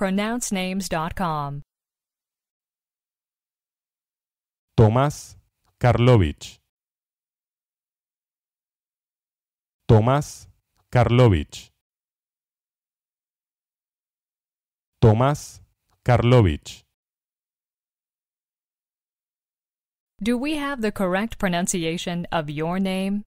pronouncenames.com. Tomás Karlovich. Tomás Karlovich. Tomás Karlovich. Do we have the correct pronunciation of your name?